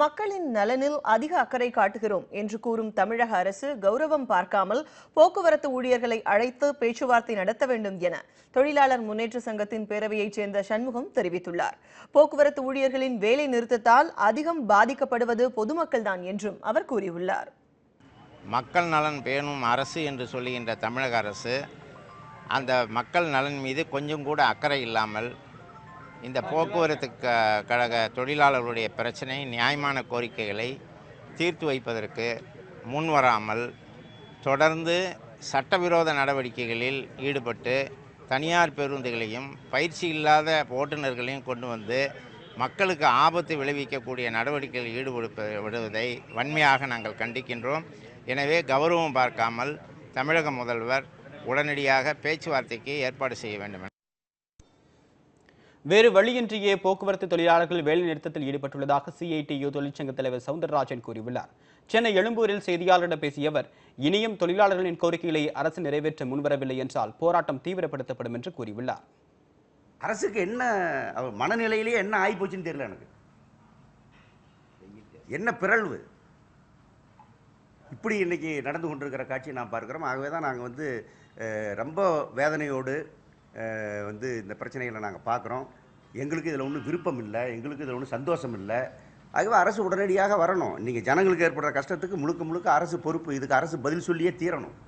மக்களின் நலனில் அதிக அக்கறை காட்டுகிறோம் என்று கூறும் தமிழக அரசு கௌரவம் பார்க்காமல் போக்குவரத்து ஊழியர்களை அழைத்து பேச்சுவார்த்தை நடத்த வேண்டும் என தொழிலாளர் முன்னேற்ற சங்கத்தின் பேரவையைச் சேர்ந்த சண்முகம் தெரிவித்துள்ளார் போக்குவரத்து ஊழியர்களின் வேலை நிறுத்தத்தால் அதிகம் பாதிக்கப்படுவது பொதுமக்கள்தான் என்றும் அவர் கூறியுள்ளார் மக்கள் நலன் பேணும் அரசு என்று சொல்லுகின்ற தமிழக அரசு அந்த மக்கள் நலன் மீது கொஞ்சம் கூட அக்கறை இல்லாமல் இந்த போக்குவரத்து க கழக தொழிலாளர்களுடைய பிரச்சனை நியாயமான கோரிக்கைகளை தீர்த்து வைப்பதற்கு முன்வராமல் தொடர்ந்து சட்டவிரோத நடவடிக்கைகளில் ஈடுபட்டு தனியார் பேருந்துகளையும் பயிற்சி இல்லாத ஓட்டுநர்களையும் கொண்டு வந்து மக்களுக்கு ஆபத்து விளைவிக்கக்கூடிய நடவடிக்கைகள் ஈடுபடுப்ப விடுவதை வன்மையாக நாங்கள் கண்டிக்கின்றோம் எனவே கௌரவம் பார்க்காமல் தமிழக முதல்வர் உடனடியாக பேச்சுவார்த்தைக்கு ஏற்பாடு செய்ய வேண்டும் வேறு வழியின்றியே போக்குவரத்து தொழிலாளர்கள் வேலைநிறுத்தத்தில் ஈடுபட்டுள்ளதாக சிஐடியு தொழிற்சங்க தலைவர் சவுந்தரராஜன் கூறியுள்ளார் சென்னை எழும்பூரில் செய்தியாளரிடம் பேசிய அவர் இனியும் தொழிலாளர்களின் கோரிக்கைகளை அரசு நிறைவேற்ற முன்வரவில்லை என்றால் போராட்டம் தீவிரப்படுத்தப்படும் என்று கூறியுள்ளார் அரசுக்கு என்ன மனநிலையிலேயே என்ன ஆகிப்போச்சுன்னு தெரியல எனக்கு என்ன பிறழ்வு இப்படி இன்றைக்கி நடந்து கொண்டிருக்கிற காட்சியை நான் பார்க்குறோம் ஆகவே தான் நாங்கள் வந்து ரொம்ப வேதனையோடு வந்து இந்த பிரச்சனைகளை நாங்கள் பார்க்குறோம் எங்களுக்கு இதில் ஒன்றும் விருப்பம் இல்லை எங்களுக்கு இதில் ஒன்றும் சந்தோஷம் இல்லை ஆகவே அரசு உடனடியாக வரணும் நீங்கள் ஜனங்களுக்கு ஏற்படுற கஷ்டத்துக்கு முழுக்க முழுக்க அரசு பொறுப்பு இதுக்கு அரசு பதில் சொல்லியே தீரணும்